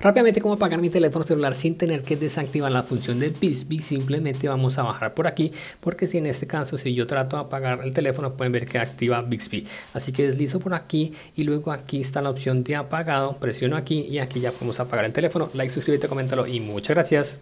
Rápidamente, cómo apagar mi teléfono celular sin tener que desactivar la función de Bixby, simplemente vamos a bajar por aquí, porque si en este caso, si yo trato de apagar el teléfono, pueden ver que activa Bixby. Así que deslizo por aquí y luego aquí está la opción de apagado, presiono aquí y aquí ya podemos apagar el teléfono. Like, suscríbete, coméntalo y muchas gracias.